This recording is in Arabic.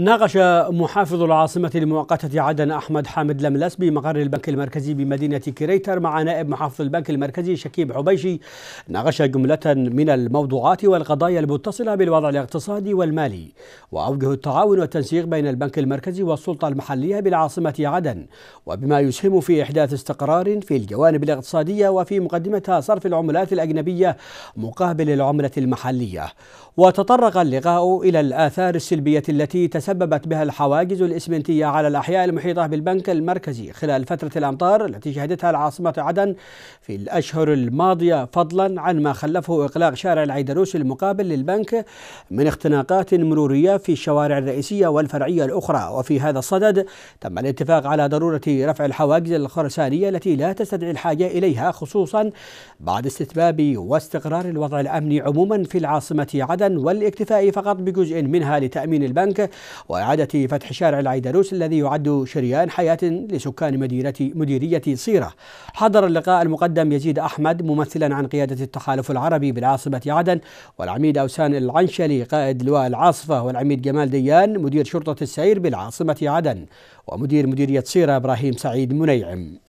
ناقش محافظ العاصمة المؤقتة عدن أحمد حامد لملس بمقر البنك المركزي بمدينة كريتر مع نائب محافظ البنك المركزي شكيب عبيشي ناقش جملة من الموضوعات والقضايا المتصلة بالوضع الاقتصادي والمالي وأوجه التعاون والتنسيق بين البنك المركزي والسلطة المحلية بالعاصمة عدن وبما يسهم في إحداث استقرار في الجوانب الاقتصادية وفي مقدمتها صرف العملات الأجنبية مقابل العملة المحلية وتطرق اللقاء إلى الآثار السلبية التي تس تسببت بها الحواجز الإسمنتية على الأحياء المحيطة بالبنك المركزي خلال فترة الأمطار التي شهدتها العاصمة عدن في الأشهر الماضية فضلا عن ما خلفه إغلاق شارع العيدروس المقابل للبنك من اختناقات مرورية في الشوارع الرئيسية والفرعية الأخرى وفي هذا الصدد تم الاتفاق على ضرورة رفع الحواجز الخرسانية التي لا تستدعي الحاجة إليها خصوصا بعد استتباب واستقرار الوضع الأمني عموما في العاصمة عدن والاكتفاء فقط بجزء منها لتأمين البنك وإعادة فتح شارع العيدروس الذي يعد شريان حياة لسكان مدينة مديرية صيرة حضر اللقاء المقدم يزيد أحمد ممثلا عن قيادة التحالف العربي بالعاصمة عدن والعميد أوسان العنشلي قائد لواء العاصفة والعميد جمال ديان مدير شرطة السير بالعاصمة عدن ومدير مديرية صيرة إبراهيم سعيد منيعم